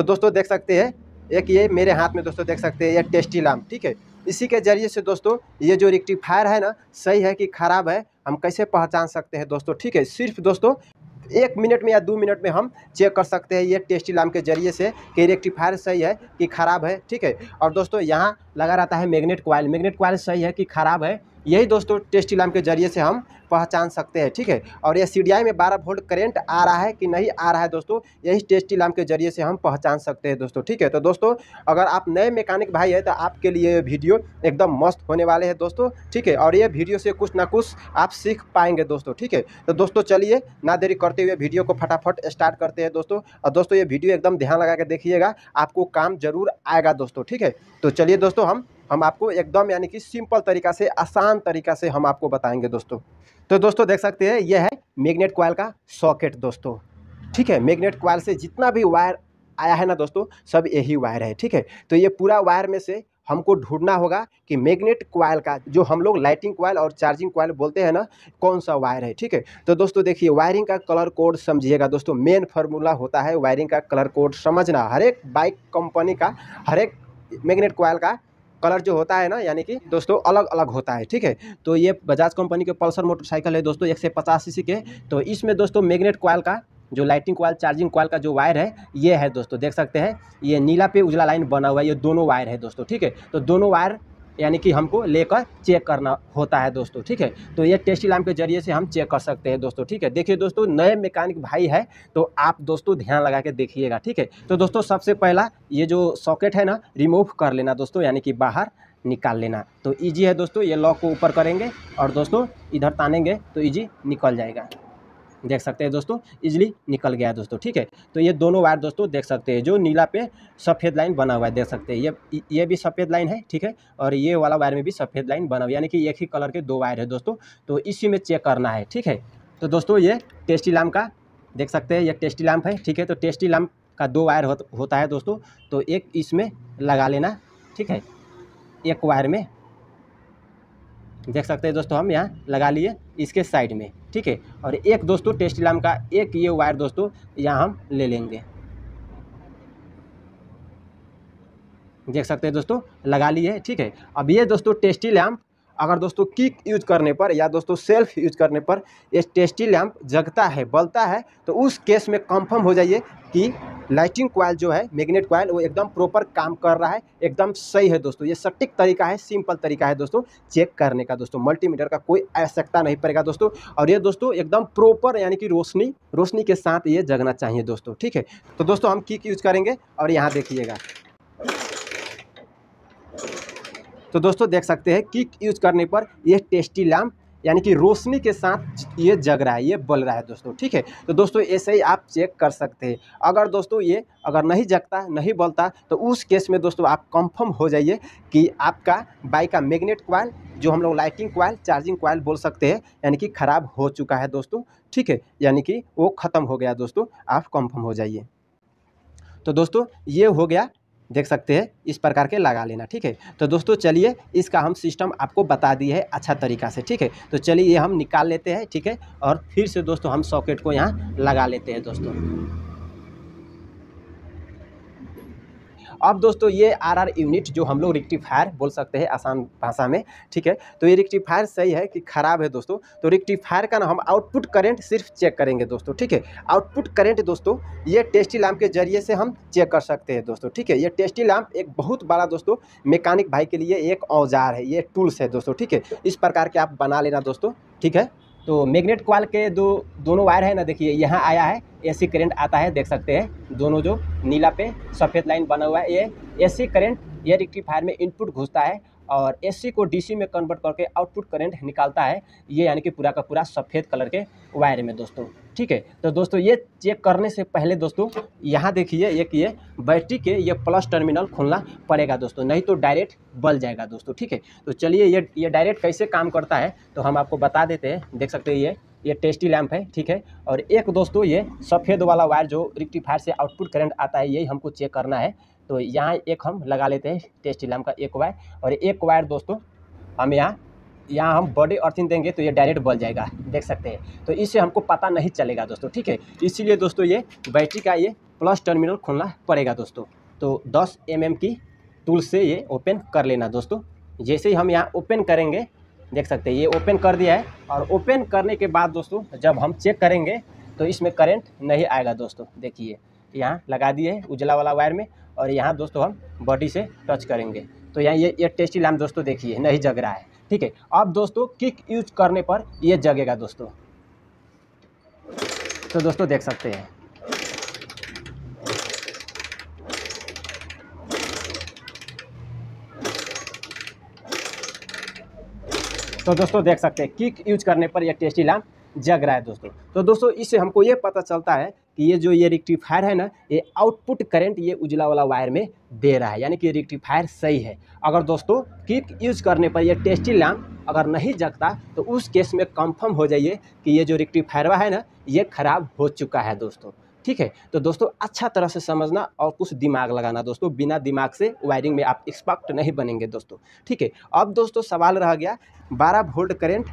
तो दोस्तों देख सकते हैं एक ये मेरे हाथ में दोस्तों देख सकते हैं ये टेस्टी लाम ठीक है इसी के जरिए से दोस्तों ये जो रिक्टिफायर है ना सही है कि खराब है हम कैसे पहचान सकते हैं दोस्तों ठीक है सिर्फ दोस्तों एक मिनट में या दो मिनट में हम चेक कर सकते हैं ये टेस्टी लाम के जरिए से कि रेक्टिफायर सही है कि खराब है ठीक है और दोस्तों यहाँ लगा रहता है मैग्नेट कॉयल मैग्नेट कॉयल सही है कि खराब है यही दोस्तों टेस्टी लैम्प के जरिए से हम पहचान सकते हैं ठीक है और ये सी में 12 वोल्ट करंट आ रहा है कि नहीं आ रहा है दोस्तों यही टेस्टी लैम्प के जरिए से हम पहचान सकते हैं दोस्तों ठीक है तो दोस्तों अगर आप नए मैकेनिक भाई हैं तो आपके लिए ये वीडियो एकदम मस्त होने वाले हैं दोस्तों ठीक है और ये वीडियो से कुछ ना कुछ आप सीख पाएंगे दोस्तों ठीक है तो दोस्तों चलिए ना देरी करते हुए वीडियो को फटाफट स्टार्ट करते हैं दोस्तों और दोस्तों ये वीडियो एकदम ध्यान लगा के देखिएगा आपको काम जरूर आएगा दोस्तों ठीक है तो चलिए दोस्तों हम हम आपको एकदम यानी कि सिंपल तरीका से आसान तरीका से हम आपको बताएंगे दोस्तों तो दोस्तों देख सकते हैं यह है मैग्नेट कॉयल का सॉकेट दोस्तों ठीक है मैग्नेट कॉयल से जितना भी वायर आया है ना दोस्तों सब यही वायर है ठीक है तो ये पूरा वायर में से हमको ढूंढना होगा कि मैग्नेट क्वाइल का जो हम लोग लाइटिंग क्वाइल और चार्जिंग क्वाइल बोलते हैं ना कौन सा वायर है ठीक है तो दोस्तों देखिए वायरिंग का कलर कोड समझिएगा दोस्तों मेन फार्मूला होता है वायरिंग का कलर कोड समझना हर एक बाइक कंपनी का हर एक मैग्नेट क्वाइल का कलर जो होता है ना यानी कि दोस्तों अलग अलग होता है ठीक है तो ये बजाज कंपनी के पल्सर मोटरसाइकिल है दोस्तों एक से पचास सी के तो इसमें दोस्तों मैग्नेट क्वाल का जो लाइटिंग क्वाल चार्जिंग क्वाल का जो वायर है ये है दोस्तों देख सकते हैं ये नीला पे उजला लाइन बना हुआ है ये दोनों वायर है दोस्तों ठीक है तो दोनों वायर यानी कि हमको लेकर चेक करना होता है दोस्तों ठीक है तो ये टेस्ट लैम्प के जरिए से हम चेक कर सकते हैं दोस्तों ठीक है देखिए दोस्तों नए मैकेनिक भाई है तो आप दोस्तों ध्यान लगा के देखिएगा ठीक है तो दोस्तों सबसे पहला ये जो सॉकेट है ना रिमूव कर लेना दोस्तों यानी कि बाहर निकाल लेना तो इजी है दोस्तों ये लॉक को ऊपर करेंगे और दोस्तों इधर तानेंगे तो इजी निकल जाएगा देख सकते हैं दोस्तों इजिली निकल गया दोस्तों ठीक है तो ये दोनों वायर दोस्तों देख सकते हैं जो नीला पे सफ़ेद लाइन बना हुआ है देख सकते हैं ये ये भी सफ़ेद लाइन है ठीक है और ये वाला वायर में भी सफ़ेद लाइन बना हुआ यानी कि एक ही कलर के दो वायर है दोस्तों तो इसी में चेक करना है ठीक है तो दोस्तों ये टेस्टी लैम्प का देख सकते हैं ये टेस्टी लैम्प है ठीक है तो टेस्टी लैम्प का दो वायर होता है दोस्तों तो एक इसमें लगा लेना ठीक है एक वायर में देख सकते हैं दोस्तों हम यहाँ लगा लिए इसके साइड में ठीक है और एक दोस्तों टेस्ट लाम का एक ये वायर दोस्तों यहाँ हम ले लेंगे देख सकते हैं दोस्तों लगा लिए ठीक है अब ये दोस्तों टेस्टी लैम्प अगर दोस्तों किक यूज करने पर या दोस्तों सेल्फ यूज करने पर ये टेस्टी लैम्प जगता है बलता है तो उस केस में कंफर्म हो जाइए कि लाइटिंग क्वाइल जो है मैग्नेट क्वाइल वो एकदम प्रॉपर काम कर रहा है एकदम सही है दोस्तों ये सटीक तरीका है सिंपल तरीका है दोस्तों चेक करने का दोस्तों मल्टीमीटर का कोई आवश्यकता नहीं पड़ेगा दोस्तों और ये दोस्तों एकदम प्रॉपर यानी कि रोशनी रोशनी के साथ ये जगना चाहिए दोस्तों ठीक है तो दोस्तों हम किक यूज़ करेंगे और यहाँ देखिएगा तो दोस्तों देख सकते हैं किक यूज़ करने पर यह टेस्टी लैम्प यानी कि रोशनी के साथ ये जग रहा है ये बल रहा है दोस्तों ठीक है तो दोस्तों ऐसे ही आप चेक कर सकते हैं अगर दोस्तों ये अगर नहीं जगता नहीं बलता तो उस केस में दोस्तों आप कंफर्म हो जाइए कि आपका बाइक का मैग्नेट क्वाइल जो हम लोग लाइटिंग क्वाइल चार्जिंग क्वाइल बोल सकते हैं यानी कि ख़राब हो चुका है दोस्तों ठीक है यानी कि वो ख़त्म हो गया दोस्तों आप कंफर्म हो जाइए तो दोस्तों ये हो गया देख सकते हैं इस प्रकार के लगा लेना ठीक है तो दोस्तों चलिए इसका हम सिस्टम आपको बता दिए है अच्छा तरीका से ठीक है तो चलिए ये हम निकाल लेते हैं ठीक है और फिर से दोस्तों हम सॉकेट को यहाँ लगा लेते हैं दोस्तों अब दोस्तों ये आरआर यूनिट जो हम लोग रिक्टिफायर बोल सकते हैं आसान भाषा में ठीक है तो ये रिक्टिफायर सही है कि खराब है दोस्तों तो रिक्टिफायर का ना हम आउटपुट करेंट सिर्फ चेक करेंगे दोस्तों ठीक है आउटपुट करेंट दोस्तों ये टेस्टी लैम्प के जरिए से हम चेक कर सकते हैं दोस्तों ठीक है ये टेस्टी लैम्प एक बहुत बड़ा दोस्तों मेकानिक भाई के लिए एक औजार है ये टूल्स है दोस्तों ठीक है इस प्रकार के आप बना लेना दोस्तों ठीक है तो मैग्नेट क्वाल के दो दोनों वायर है ना देखिए यहाँ आया है एसी करंट आता है देख सकते हैं दोनों जो नीला पे सफ़ेद लाइन बना हुआ है ये एसी करंट ये रेक्टिफायर में इनपुट घुसता है और एसी को डीसी में कन्वर्ट करके आउटपुट करंट निकालता है ये यानी कि पूरा का पूरा सफ़ेद कलर के वायर में दोस्तों ठीक है तो दोस्तों ये चेक करने से पहले दोस्तों यहाँ देखिए एक ये बैटरी के ये प्लस टर्मिनल खोलना पड़ेगा दोस्तों नहीं तो डायरेक्ट बल जाएगा दोस्तों ठीक है तो चलिए ये ये डायरेक्ट कैसे काम करता है तो हम आपको बता देते हैं देख सकते हैं ये ये टेस्टी लैम्प है ठीक है और एक दोस्तों ये सफ़ेद वाला वायर जो रिक्टीफायर से आउटपुट करंट आता है यही हमको चेक करना है तो यहाँ एक हम लगा लेते हैं टेस्ट लैम्प का एक वायर और एक वायर दोस्तों हम यहाँ यहाँ हम बॉडी अर्थिंग देंगे तो ये डायरेक्ट बल जाएगा देख सकते हैं तो इससे हमको पता नहीं चलेगा दोस्तों ठीक है इसीलिए दोस्तों ये बैटरी का ये प्लस टर्मिनल खोलना पड़ेगा दोस्तों तो 10 एम की टूल से ये ओपन कर लेना दोस्तों जैसे ही हम यहाँ ओपन करेंगे देख सकते हैं ये ओपन कर दिया है और ओपन करने के बाद दोस्तों जब हम चेक करेंगे तो इसमें करेंट नहीं आएगा दोस्तों देखिए यहाँ लगा दिए उजला वाला वायर में और यहाँ दोस्तों हम बॉडी से टच करेंगे तो यहाँ ये ये टेस्टी लैम्प दोस्तों देखिए नहीं जग रहा है ठीक है अब दोस्तों किक यूज करने पर ये जगेगा दोस्तों तो दोस्तों देख सकते हैं तो दोस्तों देख सकते हैं किक यूज करने पर यह टेस्टी लैम्प जग रहा है दोस्तों तो दोस्तों इससे हमको ये पता चलता है कि ये जो ये रिक्टिफायर है ना ये आउटपुट करंट ये उजला वाला वायर में दे रहा है यानी कि रिक्टिफायर सही है अगर दोस्तों किक यूज करने पर ये टेस्टी लैम्प अगर नहीं जगता तो उस केस में कंफर्म हो जाइए कि ये जो रेक्टिफायर है ना ये ख़राब हो चुका है दोस्तों ठीक है तो दोस्तों अच्छा तरह से समझना और कुछ दिमाग लगाना दोस्तों बिना दिमाग से वायरिंग में आप एक्सपर्ट नहीं बनेंगे दोस्तों ठीक है अब दोस्तों सवाल रह गया 12 वोल्ट करंट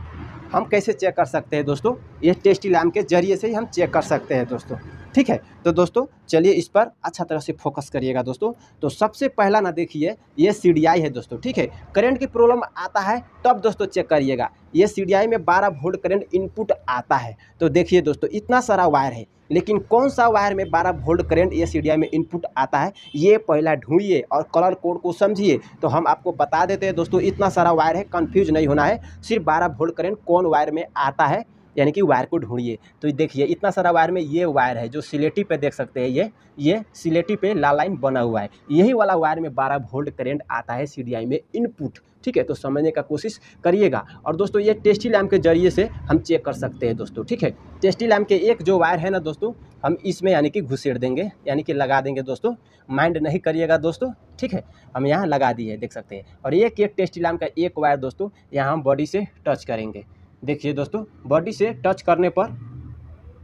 हम कैसे चेक कर सकते हैं दोस्तों ये टेस्टी लैम के जरिए से ही हम चेक कर सकते हैं दोस्तों ठीक है तो दोस्तों चलिए इस पर अच्छा तरह से फोकस करिएगा दोस्तों तो सबसे पहला ना देखिए ये सी है दोस्तों ठीक है करंट की प्रॉब्लम आता है तब दोस्तों चेक करिएगा ये सी में बारह वोल्ट करंट इनपुट आता है तो देखिए दोस्तों इतना सारा वायर है लेकिन कौन सा वायर में 12 वोल्ट करंट ए सी में इनपुट आता है ये पहला ढूंढिए और कलर कोड को समझिए तो हम आपको बता देते हैं दोस्तों इतना सारा वायर है कन्फ्यूज नहीं होना है सिर्फ बारह वोल्ट करेंट कौन वायर में आता है यानी कि वायर को ढूंढिए तो देखिए इतना सारा वायर में ये वायर है जो सिलेटी पे देख सकते हैं ये ये सिलेटी पे लाल लाइन बना हुआ है यही वाला वायर में बारह वोल्ट करेंट आता है सी में इनपुट ठीक है तो समझने का कोशिश करिएगा और दोस्तों ये टेस्टी लैम्प के जरिए से हम चेक कर सकते हैं दोस्तों ठीक है टेस्टी लैम्प के एक जो वायर है ना दोस्तों हम इसमें यानी कि घुसेड़ देंगे यानी कि लगा देंगे दोस्तों माइंड नहीं करिएगा दोस्तों ठीक है हम यहाँ लगा दिए देख सकते हैं और एक एक टेस्टी लैम्प का एक वायर दोस्तों यहाँ हम बॉडी से टच करेंगे देखिए दोस्तों बॉडी से टच करने पर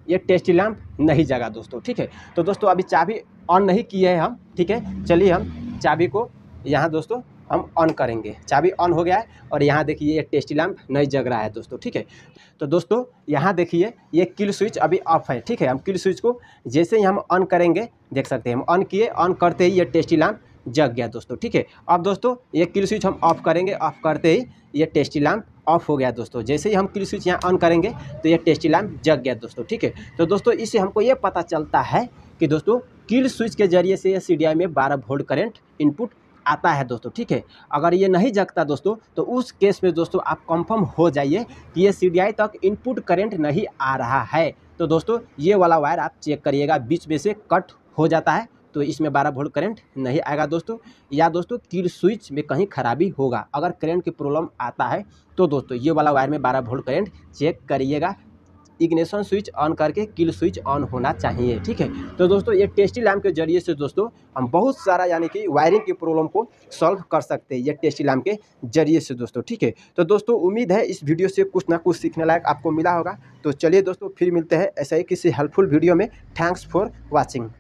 ये टेस्टी लैम्प नहीं जगा दोस्तों ठीक है तो दोस्तों अभी चाबी ऑन नहीं किए हैं हम ठीक है चलिए हम चाबी को यहाँ दोस्तों हम ऑन करेंगे चाबी ऑन हो गया है और यहाँ देखिए ये टेस्टी लैम्प नहीं जग रहा है दोस्तों ठीक है तो दोस्तों यहाँ देखिए ये किल स्विच अभी ऑफ है ठीक है हम किल स्विच को जैसे ही हम ऑन करेंगे देख सकते हैं हम ऑन किए ऑन करते ही ये टेस्टी लैम्प जग गया दोस्तों ठीक है अब दोस्तों ये किल स्विच हम ऑफ करेंगे ऑफ करते ही ये टेस्टी लैम्प ऑफ हो गया दोस्तों जैसे ही हम किल स्विच यहाँ ऑन करेंगे तो ये टेस्टी लैम्प जग गया दोस्तों ठीक है तो दोस्तों इससे हमको ये पता चलता है कि दोस्तों किल स्विच के जरिए से सी डी में बारह वोल्ट करंट इनपुट आता है दोस्तों ठीक है अगर ये नहीं जगता दोस्तों तो उस केस में दोस्तों आप कंफर्म हो जाइए कि ये सी डी तक इनपुट करंट नहीं आ रहा है तो दोस्तों ये वाला वायर आप चेक करिएगा बीच में से कट हो जाता है तो इसमें बारह वोल्ट करंट नहीं आएगा दोस्तों या दोस्तों किल स्विच में कहीं खराबी होगा अगर करंट की प्रॉब्लम आता है तो दोस्तों ये वाला वायर में बारह वोल्ट करंट चेक करिएगा इग्निशन स्विच ऑन करके किल स्विच ऑन होना चाहिए ठीक है तो दोस्तों ये टेस्टी लैम्प के जरिए से दोस्तों हम बहुत सारा यानी कि वायरिंग की प्रॉब्लम को सॉल्व कर सकते हैं ये टेस्टी लैम्प के जरिए से दोस्तों ठीक है तो दोस्तों उम्मीद है इस वीडियो से कुछ ना कुछ सीखने लायक आपको मिला होगा तो चलिए दोस्तों फिर मिलते हैं ऐसा ही किसी हेल्पफुल वीडियो में थैंक्स फॉर वॉचिंग